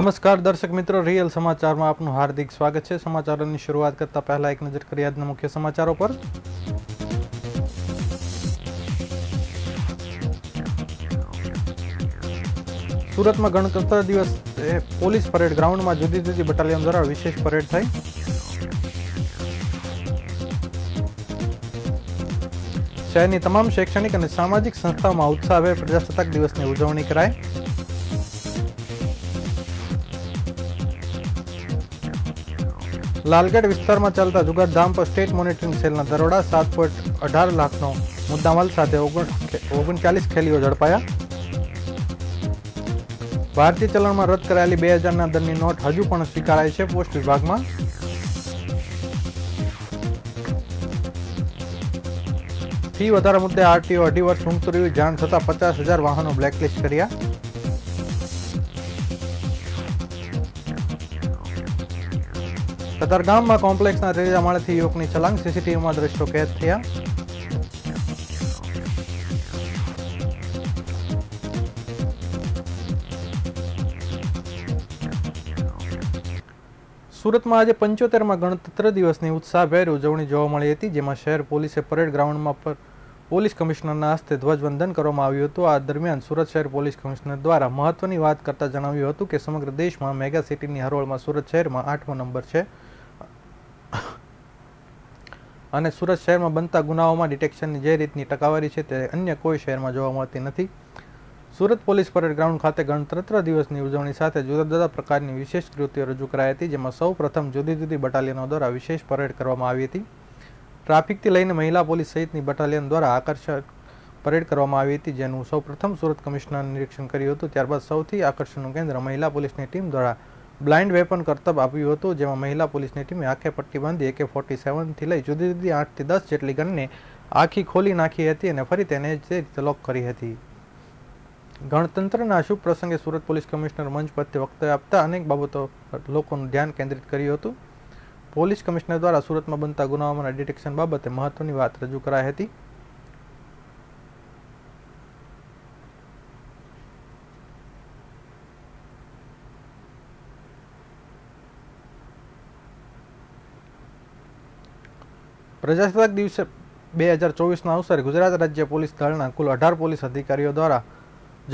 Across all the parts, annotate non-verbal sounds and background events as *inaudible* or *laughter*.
નમસ્કાર દર્શક મિત્રો રિયલ સમાચારમાં આપનું હાર્દિક સ્વાગત છે સમાચારોની શરૂઆત કરતા પહેલા એક નજર કરી આજના મુખ્ય સમાચારો પર સુરતમાં ગણતંત્ર દિવસ પોલીસ પરેડ ગ્રાઉન્ડમાં જુદી જુદી બટાલિયન દ્વારા વિશેષ પરેડ થઈ શહેરની તમામ શૈક્ષણિક અને સામાજિક સંસ્થાઓમાં ઉત્સાહભેર પ્રજાસત્તાક દિવસની ઉજવણી કરાય લાલગઢ વિસ્તારમાં ચાલતા જુગારધામ પર સ્ટેટ મોનિટરિંગ સેલના દરોડા સાત પોઈન્ટ અઢાર લાખનો મુદ્દામાલ સાથે ઓગણચાલીસ ખેલીઓ ઝડપાયા ભારતીય ચલણમાં રદ કરાયેલી બે હજારના દરની નોટ હજુ પણ સ્વીકારાય છે પોસ્ટ વિભાગમાં ફી વધારા મુદ્દે આરટીઓ અઢી વર્ષ ઊંઘતું રહ્યું જાણ થતાં પચાસ હજાર વાહનો બ્લેકલિસ્ટ કર્યા કતારગામમાં કોમ્પ્લેક્સના ત્રીજા માળેથી યુવકની છલાંગ સીસીટીવીમાં દ્રશ્યો કેદ થયા સુરતમાં આજે પંચોતેરમાં ગણતંત્ર દિવસની ઉત્સાહભેર ઉજવણી જોવા મળી હતી જેમાં શહેર પોલીસે પરેડ ગ્રાઉન્ડમાં પર પોલીસ કમિશનરના હસ્તે ધ્વજવંદન કરવામાં આવ્યું હતું આ દરમિયાન સુરત શહેર પોલીસ કમિશનર દ્વારા મહત્વની વાત કરતા જણાવ્યું હતું કે સમગ્ર દેશમાં મેગા સિટીની હરોળમાં સુરત શહેરમાં આઠમો નંબર છે *laughs* અને સુરત શહેરમાં બનતા ગુનાઓમાં ડિટેક્શનની જે રીતની ટકાવારી છે તે અન્ય કોઈ શહેરમાં જોવા મળતી નથી સુરત પોલીસ પરેડ ગ્રાઉન્ડ ખાતે ગણતંત્ર દિવસની ઉજવણી સાથે જુદા જુદા પ્રકારની વિશેષ કૃતિઓ રજૂ કરાઈ હતી જેમાં સૌ પ્રથમ જુદી જુદી બટાલિયનો દ્વારા વિશેષ પરેડ કરવામાં આવી હતી ટ્રાફિકથી લઈને મહિલા પોલીસ સહિતની બટાલિયન દ્વારા આકર્ષક પરેડ કરવામાં આવી હતી જેનું સૌ પ્રથમ સુરત કમિશનર નિરીક્ષણ કર્યું હતું ત્યારબાદ સૌથી આકર્ષણનું કેન્દ્ર મહિલા પોલીસની ટીમ દ્વારા બ્લાઇન્ડ વેપન કરતબ આપ્યું હતું જેમાં મહિલા પોલીસની ટીમે આંખે પટ્ટી બાંધી એકે ફોર્ટી સેવનથી લઈ જુદી જુદી આઠથી દસ જેટલી ગણને આખી ખોલી નાખી હતી અને ફરી તેને જ લોક કરી હતી ગણતંત્રના શુભ પ્રસંગે સુરત પોલીસ કમિશનર મંચ પરથી વક્તવ્ય આપતા અનેક બાબતો લોકોનું ધ્યાન કેન્દ્રિત કર્યું હતું પોલીસ કમિશનર દ્વારા સુરતમાં બનતા ગુનાઓના ડિટેક્શન બાબતે મહત્વની વાત રજૂ કરાઈ હતી પ્રજાસત્તાક દિવસે બે હજાર ચોવીસના અવસરે ગુજરાત રાજ્ય પોલીસ દળના કુલ અઢાર પોલીસ અધિકારીઓ દ્વારા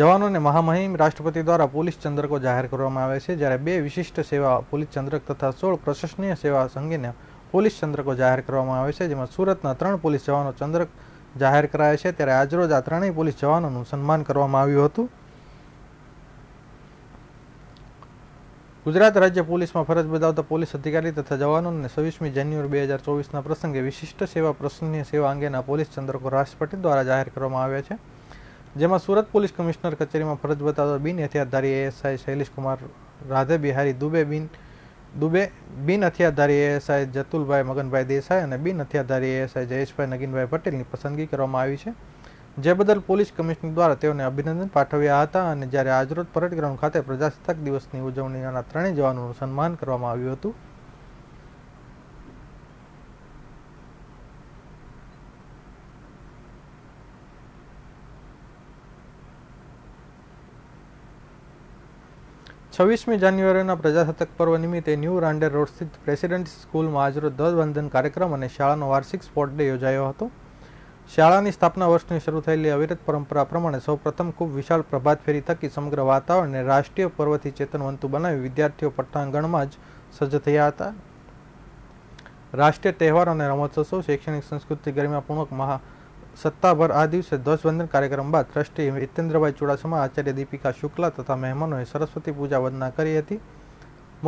જવાનોને મહામહિમ રાષ્ટ્રપતિ દ્વારા પોલીસ ચંદ્રકો જાહેર કરવામાં આવે છે જ્યારે બે વિશિષ્ટ સેવા પોલીસ ચંદ્રક તથા સોળ પ્રશંસનીય સેવા અંગેને પોલીસ ચંદ્રકો જાહેર કરવામાં આવે છે જેમાં સુરતના ત્રણ પોલીસ જવાનો ચંદ્રક જાહેર કરાયા છે ત્યારે આજરોજ આ ત્રણેય પોલીસ જવાનોનું સન્માન કરવામાં આવ્યું હતું ગુજરાત રાજ્ય પોલીસમાં ફરજ બજાવતા પોલીસ અધિકારી તથા જવાનોને છવ્વીસમી જાન્યુઆરી બે હજાર ચોવીસના પ્રસંગે વિશિષ્ટ સેવા પ્રશંસનીય સેવા અંગેના પોલીસ ચંદ્રકો રાષ્ટ્રપતિ દ્વારા જાહેર કરવામાં આવ્યા છે જેમાં સુરત પોલીસ કમિશનર કચેરીમાં ફરજ બતાવતા બિન હથિયારધારી એએસઆઈ શૈલેષકુમાર રાધે બિહારી દુબે બિન દુબે બિન હથિયારધારી એએસઆઈ જતુલભાઈ મગનભાઈ દેસાઈ અને બિન હથિયારધારી એએસઆઈ જયેશભાઈ નગીનભાઈ પટેલની પસંદગી કરવામાં આવી છે જે બદલ પોલીસ કમિશનર દ્વારા તેઓને અભિનંદન પાઠવ્યા હતા અને જ્યારે આજરોજ પરેડ ગ્રાઉન્ડ ખાતે પ્રજાસત્તાક દિવસની ઉજવણીના ત્રણેય જવાનોનું સન્માન કરવામાં આવ્યું હતું છવ્વીસમી જાન્યુઆરીના પ્રજાસત્તાક પર્વ નિમિત્તે ન્યૂ રાંડેર રોડ સ્થિત પ્રેસિડેન્ટ સ્કૂલમાં આજરોજ ધ્વજવંદન કાર્યક્રમ અને શાળાનો વાર્ષિક સ્પોર્ટ ડે યોજાયો હતો શાળાની સ્થાપના વર્ષની શરૂ થયેલી અવિરત પરંપરા પ્રમાણે સૌપ્રથમ ખૂબ વિશાળ પ્રભાત ફેરી થકી સમગ્ર વાતાવરણને રાષ્ટ્રીય પર્વથી ચેતનવંતુ બનાવી વિદ્યાર્થીઓ પટ્ટાંગણમાં જ સજ્જ થયા હતા રાષ્ટ્રીય તહેવાર અને રમતોત્સવ શૈક્ષણિક સંસ્કૃતિ ગરિમાપૂર્વક મહા સત્તાભર આ દિવસે ધ્વજવંદન કાર્યક્રમ બાદ ટ્રસ્ટી હિતેન્દ્રભાઈ ચુડાસમા આચાર્ય દીપિકા શુક્લા તથા મહેમાનોએ સરસ્વતી પૂજા વંદના કરી હતી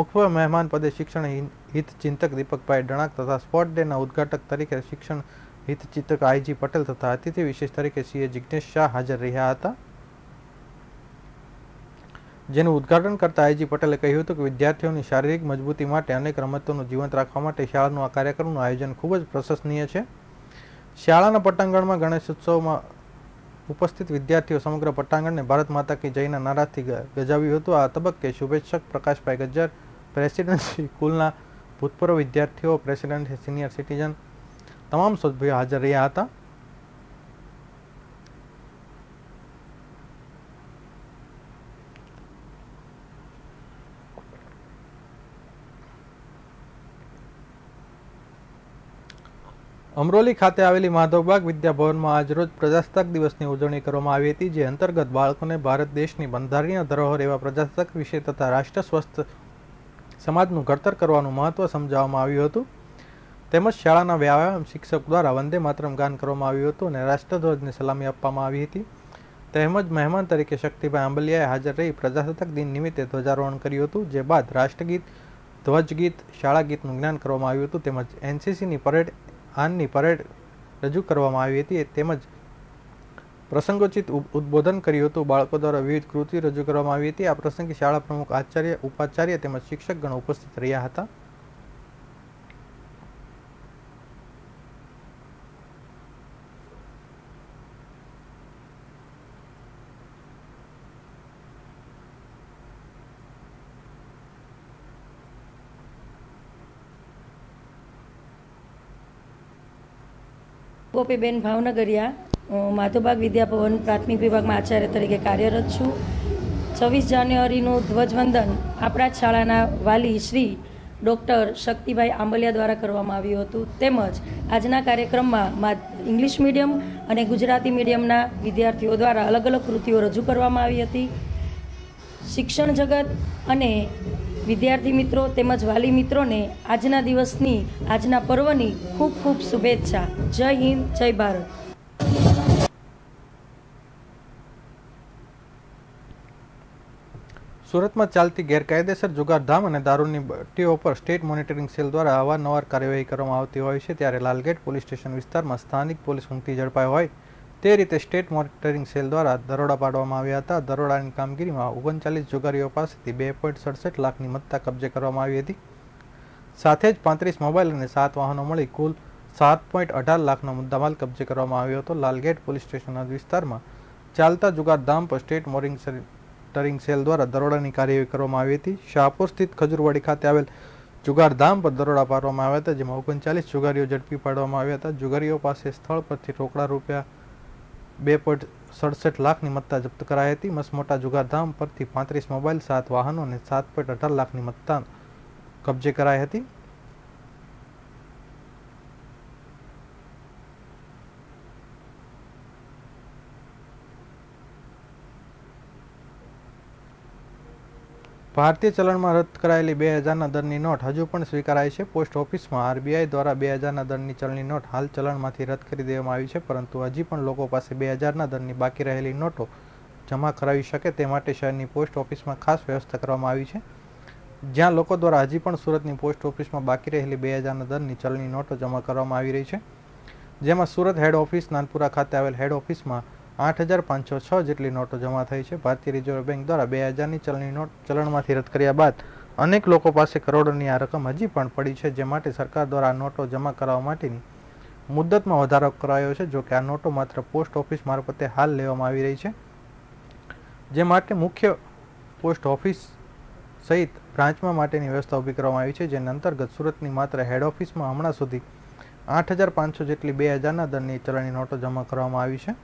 મુખ્ય મહેમાન પદે શિક્ષણ હિત ચિંતક દીપકભાઈ ડણાક તથા સ્પોર્ટ ડેના ઉદઘાટક તરીકે શિક્ષણ હિતચિંતક આઈજી પટેલ તથા અતિથિ વિશેષ તરીકે સીએ જિગ્નેશ શાહ હાજર રહ્યા હતા જેનું ઉદ્ઘાટન કરતા આઈજી પટેલે કહ્યું હતું કે વિદ્યાર્થીઓની શારીરિક મજબૂતી માટે અનેક રમતોનું જીવંત રાખવા માટે શાળાનું આ કાર્યક્રમનું આયોજન ખૂબ જ પ્રશંસનીય છે શાળાના પટાંગણમાં ગણેશ ઉત્સવમાં ઉપસ્થિત વિદ્યાર્થીઓ સમગ્ર પટાંગણને ભારત માતા કી જયના નારાથી ગજાવ્યું હતું આ તબક્કે શુભેચ્છક પ્રકાશભાઈ ગજ્જર પ્રેસિડેન્સી સ્કૂલના ભૂતપૂર્વ વિદ્યાર્થીઓ પ્રેસિડેન્ટ સિનિયર સિટીઝન તમામ સભ્યો હાજર રહ્યા હતા અમરોલી ખાતે આવેલી માધવબાગ વિદ્યાભવનમાં આજરોજ પ્રજાસત્તાક દિવસની ઉજવણી કરવામાં આવી હતી જે અંતર્ગત બાળકોને ભારત દેશની બંધારણીય ધરોહર એવા પ્રજાસત્તાક વિશે તથા રાષ્ટ્ર સ્વસ્થ સમાજનું ઘડતર કરવાનું મહત્વ સમજાવવામાં આવ્યું હતું તેમજ શાળાના વ્યાયામ શિક્ષક દ્વારા વંદે માતરમ ગાન કરવામાં આવ્યું હતું અને રાષ્ટ્રધ્વજને સલામી આપવામાં આવી હતી તેમજ મહેમાન તરીકે શક્તિભાઈ આંબલિયાએ હાજર રહી પ્રજાસત્તાક દિન નિમિત્તે ધ્વજારોહણ કર્યું હતું જે બાદ રાષ્ટ્રગીત ધ્વજગીત શાળા ગીતનું જ્ઞાન કરવામાં આવ્યું હતું તેમજ એનસીસીની પરેડ આનની પરેડ રજૂ કરવામાં આવી હતી તેમજ પ્રસંગોચિત ઉદ્બોધન કર્યું હતું બાળકો દ્વારા વિવિધ કૃતિ રજૂ કરવામાં આવી હતી આ પ્રસંગે શાળા પ્રમુખ આચાર્ય ઉપાચાર્ય તેમજ શિક્ષકગણ ઉપસ્થિત રહ્યા હતા ગોપીબેન ભાવનગરિયા હું માધોબાગ વિદ્યાભવન પ્રાથમિક વિભાગમાં આચાર્ય તરીકે કાર્યરત છું છવ્વીસ જાન્યુઆરીનું ધ્વજવંદન આપણા શાળાના વાલી શ્રી ડૉક્ટર શક્તિભાઈ આંબલિયા દ્વારા કરવામાં આવ્યું હતું તેમજ આજના કાર્યક્રમમાં ઇંગ્લિશ મીડિયમ અને ગુજરાતી મીડિયમના વિદ્યાર્થીઓ દ્વારા અલગ અલગ કૃતિઓ રજૂ કરવામાં આવી હતી શિક્ષણ જગત અને વિદ્યાર્થી મિત્રો તેમજ વાલી મિત્રોને આજના દિવસની આજના પર્વની ખૂબ ખૂબ શુભેચ્છા જય હિન્દ જય ભારત સુરતમાં ચાલતી ગેરકાયદેસર જુગારધામ અને દારૂની ભટ્ટીઓ પર સ્ટેટ મોનિટરિંગ સેલ દ્વારા અવારનવાર કાર્યવાહી કરવામાં આવતી હોય છે ત્યારે લાલગેટ પોલીસ સ્ટેશન વિસ્તારમાં સ્થાનિક પોલીસ ઊંઘતી ઝડપાઈ હોય તે રીતે સ્ટેટ મોનિટરિંગ સેલ દ્વારા દરોડા પાડવામાં આવ્યા હતા દરોડાની કામગીરીમાં ઓગણચાલીસ જુગારીઓ પાસેથી બે પોઈન્ટ સડસઠ લાખની મત્તા કબજે કરવામાં આવી હતી સાથે જ પાંત્રીસ મોબાઈલ અને સાત વાહનો મળી કુલ સાત પોઈન્ટ અઢાર લાખનો મુદ્દામાલ કબજે કરવામાં આવ્યો હતો લાલગેટ પોલીસ સ્ટેશનના વિસ્તારમાં ચાલતા જુગાર ધામ પર સ્ટેટ મોરિંગ સેલ દ્વારા દરોડાની કાર્યવાહી કરવામાં આવી હતી શાહપુર સ્થિત ખજુરવાડી ખાતે આવેલ જુગાર ધામ પર દરોડા પાડવામાં આવ્યા હતા જેમાં ઓગણચાલીસ જુગારીઓ ઝડપી પાડવામાં આવ્યા હતા જુગારીઓ પાસે સ્થળ પરથી રોકડા રૂપિયા બે પોઈન્ટ સડસઠ લાખની મત્તા જપ્ત કરાઈ હતી મસમોટા જુગારધામ પરથી પાંત્રીસ મોબાઈલ સાત વાહનો અને સાત પોઈન્ટ અઢાર લાખની મત્તા કબજે કરાઈ હતી ભારતીય ચલણમાં રદ કરાયેલી બે હજારના દરની નોટ હજુ પણ સ્વીકારાય છે પોસ્ટ ઓફિસમાં આરબીઆઈ દ્વારા બે હજારના દરની ચલણની નોટ હાલ ચલણમાંથી રદ કરી દેવામાં આવી છે પરંતુ હજી પણ લોકો પાસે બે હજારના દરની બાકી રહેલી નોટો જમા કરાવી શકે તે માટે શહેરની પોસ્ટ ઓફિસમાં ખાસ વ્યવસ્થા કરવામાં આવી છે જ્યાં લોકો દ્વારા હજી પણ સુરતની પોસ્ટ ઓફિસમાં બાકી રહેલી બે હજારના દરની ચલણી નોટો જમા કરવામાં આવી રહી છે જેમાં સુરત હેડ ઓફિસ નાનપુરા ખાતે આવેલ હેડ ઓફિસમાં આઠ હજાર પાંચસો છ જેટલી નોટો જમા થઈ છે ભારતીય રિઝર્વ બેંક દ્વારા બે હજારની ચલણી નોટ ચલણમાંથી રદ કર્યા બાદ અનેક લોકો પાસે કરોડોની આ રકમ હજી પણ પડી છે જે માટે સરકાર દ્વારા નોટો જમા કરાવવા માટેની મુદ્દતમાં વધારો કરાયો છે જોકે આ નોટો માત્ર પોસ્ટ ઓફિસ મારફતે હાલ લેવામાં આવી રહી છે જે માટે મુખ્ય પોસ્ટ ઓફિસ સહિત બ્રાન્ચમાં માટેની વ્યવસ્થા ઊભી કરવામાં આવી છે જેના અંતર્ગત સુરતની માત્ર હેડ ઓફિસમાં હમણાં સુધી આઠ હજાર પાંચસો જેટલી બે હજારના દરની ચલણી નોટો જમા કરવામાં આવી છે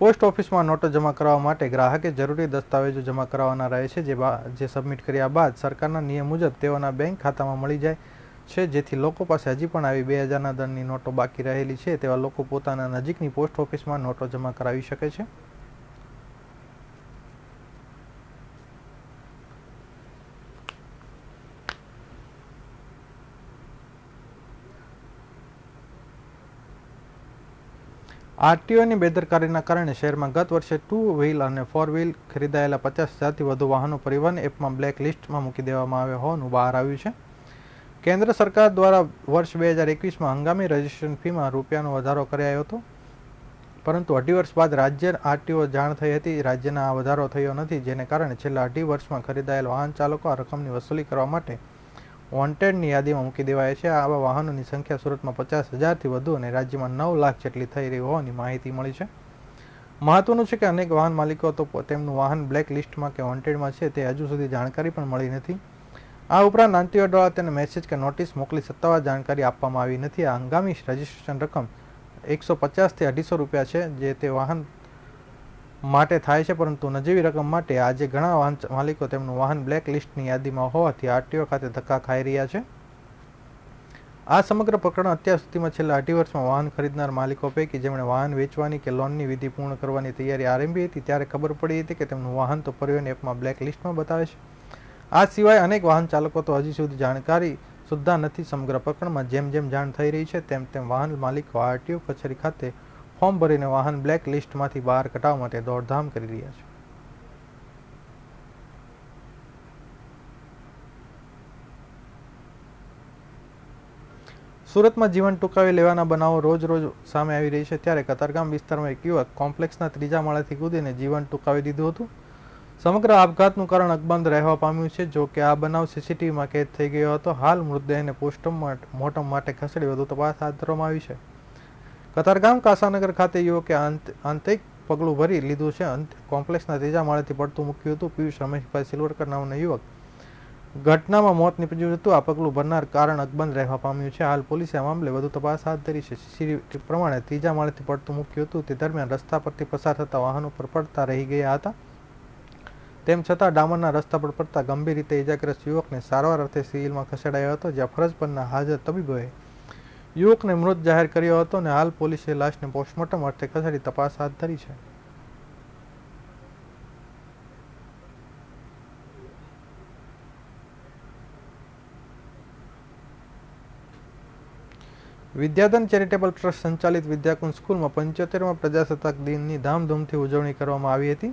પોસ્ટ ઓફિસમાં નોટો જમા કરાવવા માટે ગ્રાહકે જરૂરી દસ્તાવેજો જમા કરાવવાના રહે છે જે જે સબમિટ કર્યા બાદ સરકારના નિયમ મુજબ તેઓના બેંક ખાતામાં મળી જાય છે જેથી લોકો પાસે હજી પણ આવી બે હજારના દરની નોટો બાકી રહેલી છે તેવા લોકો પોતાના નજીકની પોસ્ટ ઓફિસમાં નોટો જમા કરાવી શકે છે આરટીઓની બેદરકારીના કારણે શહેરમાં ગત વર્ષે ટુ વ્હીલ અને ફોર વ્હીલ ખરીદાયેલા પચાસ હજારથી વધુ વાહનો પરિવહન એપમાં બ્લેક લિસ્ટમાં મૂકી દેવામાં આવ્યા હોવાનું બહાર આવ્યું છે કેન્દ્ર સરકાર દ્વારા વર્ષ બે હજાર એકવીસમાં હંગામી રજિસ્ટ્રેશન ફીમાં રૂપિયાનો વધારો કરાયો હતો પરંતુ અઢી વર્ષ બાદ રાજ્ય આરટીઓ જાણ થઈ હતી રાજ્યના આ વધારો થયો નથી જેને કારણે છેલ્લા અઢી વર્ષમાં ખરીદાયેલ વાહન ચાલકો આ રકમની વસૂલી કરવા માટે વોન્ટેડની યાદીમાં મૂકી દેવાય છે આવા વાહનોની સંખ્યા સુરતમાં પચાસ હજારથી વધુ અને રાજ્યમાં નવ લાખ જેટલી થઈ રહી હોવાની માહિતી મળી છે મહત્વનું છે કે અનેક વાહન માલિકો તો તેમનું વાહન બ્લેક લિસ્ટમાં કે વોન્ટેડમાં છે તે હજુ સુધી જાણકારી પણ મળી નથી આ ઉપરાંત આંટીઓ દ્વારા તેને મેસેજ કે નોટિસ મોકલી સત્તાવાર જાણકારી આપવામાં આવી નથી આ હંગામી રજીસ્ટ્રેશન રકમ એકસો પચાસથી અઢીસો રૂપિયા છે જે તે વાહન માટે થાય છે પરંતુ નજીવી રકમ માટે આજે ઘણા વાહન માલિકો તેમનું વાહન બ્લેક લિસ્ટની યાદીમાં હોવાથી આરટીઓ ખાતે ધક્કા ખાઈ રહ્યા છે આ સમગ્ર પ્રકરણ અત્યાર સુધીમાં છેલ્લા અઢી વર્ષમાં વાહન ખરીદનાર માલિકો પૈકી જેમણે વાહન વેચવાની કે લોનની વિધિ પૂર્ણ કરવાની તૈયારી આરંભી હતી ત્યારે ખબર પડી હતી કે તેમનું વાહન તો પરિવહન એપમાં બ્લેક લિસ્ટમાં બતાવે છે આ સિવાય અનેક વાહન ચાલકો તો હજી સુધી જાણકારી સુદ્ધા નથી સમગ્ર પ્રકરણમાં જેમ જેમ જાણ થઈ રહી છે તેમ તેમ વાહન માલિકો આરટીઓ કચેરી ખાતે ફોર્મ ભરીને વાહન બ્લેક લિસ્ટમાંથી બહાર કઢાવવા માટે દોડધામ કરી રહ્યા છે સુરતમાં જીવન ટૂંકાવી લેવાના બનાવો રોજ રોજ સામે આવી રહી છે ત્યારે કતારગામ વિસ્તારમાં એક યુવક કોમ્પ્લેક્સના ત્રીજા માળેથી કૂદીને જીવન ટૂંકાવી દીધું હતું સમગ્ર આપઘાતનું કારણ અકબંધ રહેવા પામ્યું છે જો કે આ બનાવ સીસીટીવીમાં કેદ થઈ ગયો હતો હાલ મૃતદેહને પોસ્ટમોર્ટમ માટે ખસેડી વધુ તપાસ હાથ ધરવામાં આવી છે કતારગામ કાસાનગર ખાતે યુવકે આંતરિક પગલું ભરી લીધું છે કોમ્પ્લેક્સના ત્રીજા માળેથી પડતું મૂક્યું હતું પિયુષ રમેશભાઈ સિલવડકર નામનો યુવક ઘટનામાં મોત નીપજ્યું હતું આ પગલું ભરનાર કારણ અકબંધ રહેવા પામ્યું છે હાલ પોલીસે આ મામલે વધુ તપાસ હાથ ધરી છે સીસીટીવી પ્રમાણે ત્રીજા માળેથી પડતું મૂક્યું હતું તે દરમિયાન રસ્તા પરથી પસાર થતા વાહનો પર પડતા રહી ગયા હતા તેમ છતાં ડામરના રસ્તા પર પડતા ગંભીર રીતે ઇજાગ્રસ્ત યુવકને સારવાર અર્થે સિવિલમાં ખસેડાયો હતો જ્યાં ફરજ પરના હાજર તબીબોએ યુવકને મૃત જાહેર કર્યો હતો અને હાલ પોલીસે લાશને પોસ્ટમોર્ટમ અર્થે ખસેડી તપાસ હાથ ધરી છે વિદ્યાધન ચેરિટેબલ ટ્રસ્ટ સંચાલિત વિદ્યાકુંજ સ્કૂલમાં પંચોતેરમાં પ્રજાસત્તાક દિનની ધામધૂમથી ઉજવણી કરવામાં આવી હતી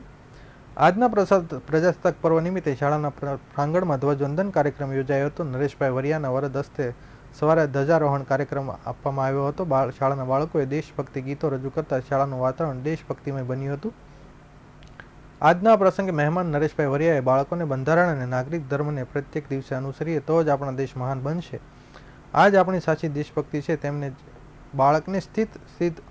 આજના પ્રસાદ પ્રજાસત્તાક પર્વ નિમિત્તે શાળાના પ્રાંગણમાં ધ્વજવંદન કાર્યક્રમ યોજાયો હતો નરેશભાઈ વરિયાના વરદ હસ્તે સવારે ધ્વજારોહણ કાર્યક્રમ આપવામાં આવ્યો હતો બાળ શાળાના બાળકોએ દેશભક્તિ ગીતો રજૂ કરતા શાળાનું વાતાવરણ દેશભક્તિમય બન્યું હતું આજના પ્રસંગે મહેમાન નરેશભાઈ વરિયાએ બાળકોને બંધારણ અને નાગરિક ધર્મને પ્રત્યેક દિવસે અનુસરીએ તો જ આપણા દેશ મહાન બનશે આ જ આપણી સાચી દેશભક્તિ છે તેમને બાળકને સ્થિત સ્થિત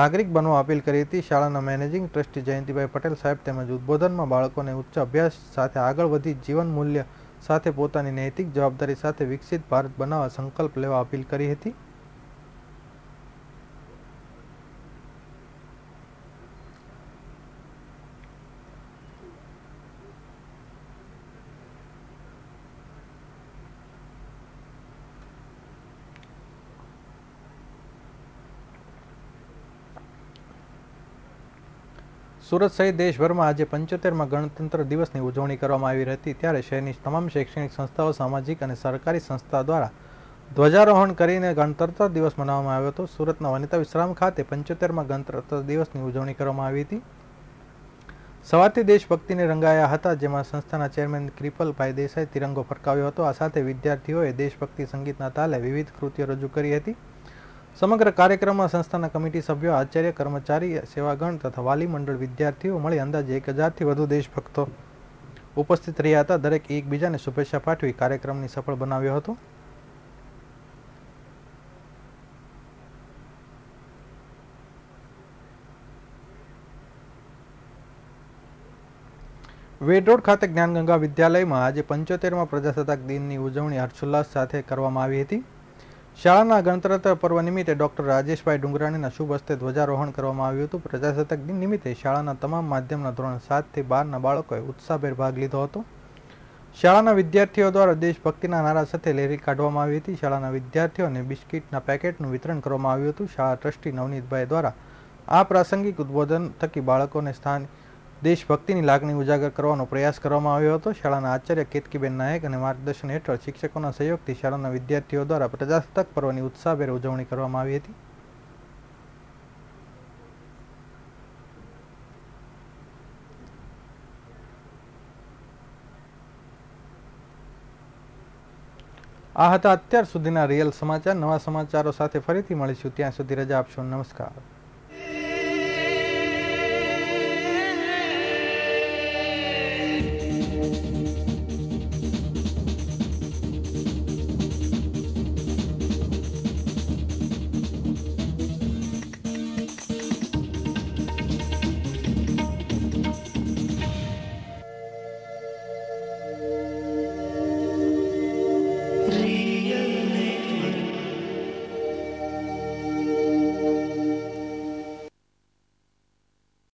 નાગરિક બનવા અપીલ કરી હતી શાળાના મેનેજિંગ ટ્રસ્ટી જયંતિભાઈ પટેલ સાહેબ તેમજ ઉદ્બોધનમાં બાળકોને ઉચ્ચ અભ્યાસ સાથે આગળ વધી જીવન મૂલ્ય સાથે પોતાની નૈતિક જવાબદારી સાથે વિકસિત ભારત બનાવવા સંકલ્પ લેવા અપીલ કરી હતી સુરત સહિત દેશભરમાં આજે પંચોતેરમાં ગણતંત્ર દિવસની ઉજવણી કરવામાં આવી હતી ત્યારે શહેરની તમામ શૈક્ષણિક સંસ્થાઓ સામાજિક અને સરકારી સંસ્થા દ્વારા ધ્વજારોહણ કરીને ગણતંત્ર દિવસ મનાવવામાં આવ્યો હતો સુરતના વનિતા વિશ્રામ ખાતે પંચોતેરમાં ગણતંત્ર દિવસની ઉજવણી કરવામાં આવી હતી સવારથી દેશભક્તિને રંગાયા હતા જેમાં સંસ્થાના ચેરમેન ક્રિપલભાઈ દેસાઈ તિરંગો ફરકાવ્યો હતો આ સાથે વિદ્યાર્થીઓએ દેશભક્તિ સંગીતના તાલે વિવિધ કૃતિઓ રજૂ કરી હતી સમગ્ર કાર્યક્રમમાં સંસ્થાના કમિટી સભ્યો આચાર્ય કર્મચારી સેવાગણ તથા વાલી મંડળ વિદ્યાર્થીઓ મળી અંદાજે એક હજારથી વધુ દેશભક્તો ઉપસ્થિત રહ્યા હતા દરેક એકબીજાને શુભેચ્છા પાઠવી કાર્યક્રમને સફળ બનાવ્યો હતો વેડરોડ ખાતે જ્ઞાનગંગા વિદ્યાલયમાં આજે પંચોતેરમાં પ્રજાસત્તાક દિનની ઉજવણી હર્ષોલ્લાસ સાથે કરવામાં આવી હતી શાળાના ગણતંત્ર પર્વ નિમિત્તે ડોક્ટર રાજેશભાઈ ડુંગરાણીના શુભ હસ્તે ધ્વજારોહણ કરવામાં આવ્યું હતું પ્રજાસત્તાક દિન નિમિત્તે શાળાના તમામ માધ્યમના ધોરણ સાતથી બારના બાળકોએ ઉત્સાહભેર ભાગ લીધો હતો શાળાના વિદ્યાર્થીઓ દ્વારા દેશભક્તિના નારા સાથે લેરી કાઢવામાં આવી હતી શાળાના વિદ્યાર્થીઓને બિસ્કિટના પેકેટનું વિતરણ કરવામાં આવ્યું હતું શાળા ટ્રસ્ટી નવનીતભાઈ દ્વારા આ પ્રાસંગિક ઉદ્બોધન થકી બાળકોને સ્થાનિક દેશભક્તિની લાગણી ઉજાગર કરવાનો પ્રયાસ કરવામાં આવ્યો હતો શાળાના આચાર્ય કેતકીબેન નાયક અને માર્ગદર્શન હેઠળ શિક્ષકોના સહયોગથી શાળાના વિદ્યાર્થીઓ દ્વારા પ્રજાસત્તાક પર્વની ઉત્સાહભેર ઉજવણી કરવામાં આવી હતી આ હતા અત્યાર સુધીના રિયલ સમાચાર નવા સમાચારો સાથે ફરીથી મળીશું ત્યાં સુધી રજા આપશો નમસ્કાર